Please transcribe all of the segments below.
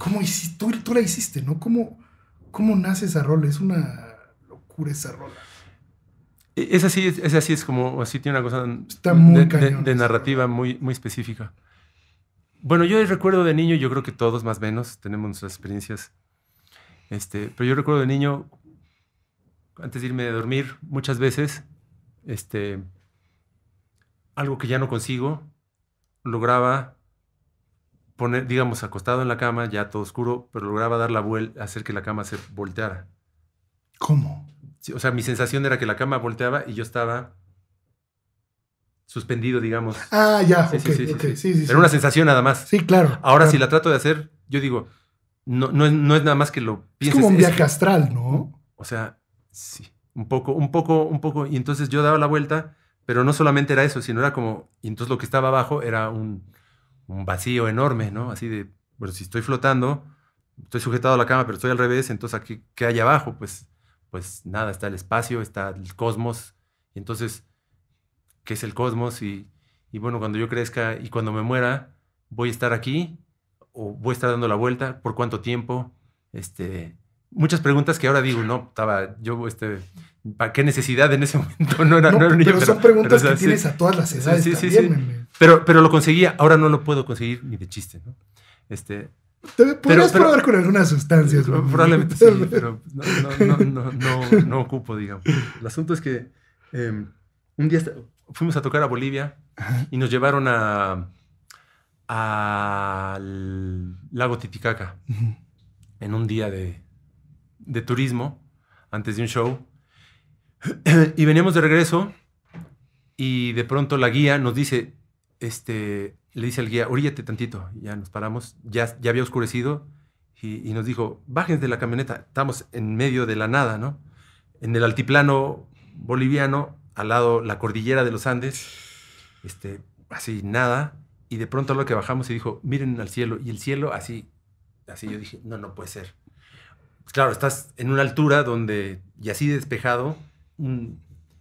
¿Cómo hiciste? Tú, tú la hiciste, ¿no? ¿Cómo, ¿Cómo nace esa rola? Es una locura esa rola. E-, es así, es así, es como así tiene una cosa de, narrativa muy, muy específica. Bueno, yo recuerdo de niño, yo creo que todos más o menos tenemos nuestras experiencias. Este, pero yo recuerdo de niño, antes de irme a dormir, muchas veces, este, algo que ya no consigo, lograba poner, digamos, acostado en la cama, ya todo oscuro, pero lograba dar la vuelta, hacer que la cama se volteara. ¿Cómo? o sea, mi sensación era que la cama volteaba y yo estaba suspendido, digamos. Ah, ya, sí, sí, sí, Era una sensación nada más. Sí, claro. Ahora si la trato de hacer, yo digo, no, no, es, nada más que lo pienses. Es como un viaje astral, ¿no? O sea, sí, un poco, un poco, un poco. Y entonces yo daba la vuelta, pero no solamente era eso, sino era como, y entonces lo que estaba abajo era un un vacío enorme, ¿no? Así de, bueno, si estoy flotando, estoy sujetado a la cama, pero estoy al revés, entonces aquí, ¿qué hay abajo? Pues, pues nada, está el espacio, está el cosmos, entonces, ¿qué es el cosmos? Y, y bueno, cuando yo crezca y cuando me muera, voy a estar aquí o voy a estar dando la vuelta, por cuánto tiempo, este, muchas preguntas que ahora digo, no, estaba yo, este, ¿para qué necesidad en ese momento? No era, pero, son preguntas que tienes a todas las edades sí, sí, sí. Pero, lo conseguía, ahora no lo puedo conseguir ni de chiste, ¿no? Este, podrías probar con algunas sustancias. probablemente sí, pero no, ocupo, digamos. El asunto es que em, un día fuimos a tocar a Bolivia y nos llevaron a al lago Titicaca en un día de, de, turismo antes de un show. y veníamos de regreso y de pronto la guía nos dice, este, le dice el guía, oríllate tantito. Ya nos paramos, ya, ya había oscurecido y, nos dijo, bájense de la camioneta, estamos en medio de la nada, ¿no? En el altiplano boliviano, al lado la cordillera de los Andes, este, así nada. Y de pronto a lo que bajamos y dijo, miren al cielo. Y el cielo así, así yo dije, no, no puede ser. Pues claro, estás en una altura donde, y así despejado, un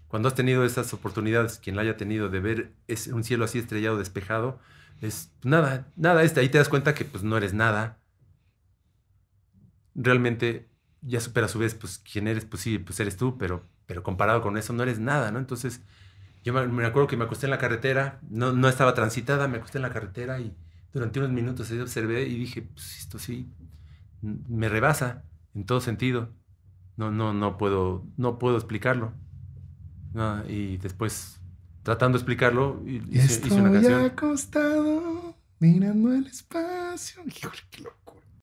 cuando has tenido esas oportunidades, quien la haya tenido de ver un cielo así estrellado, despejado, es nada, nada, este, ahí te das cuenta que pues no eres nada. Realmente ya supera a su vez, pues quién eres, pues sí, pues eres tú, pero, pero comparado con eso no eres nada, ¿no? Entonces, yo me, acuerdo que me acosté en la carretera, no, no estaba transitada, me acosté en la carretera y durante unos minutos ahí observé y dije, pues esto sí, me rebasa en todo sentido. No, no, no puedo, no puedo explicarlo. Ah, y después, tratando de explicarlo, hice, hice una canción. acostado mirando el espacio. Híjole, qué loco.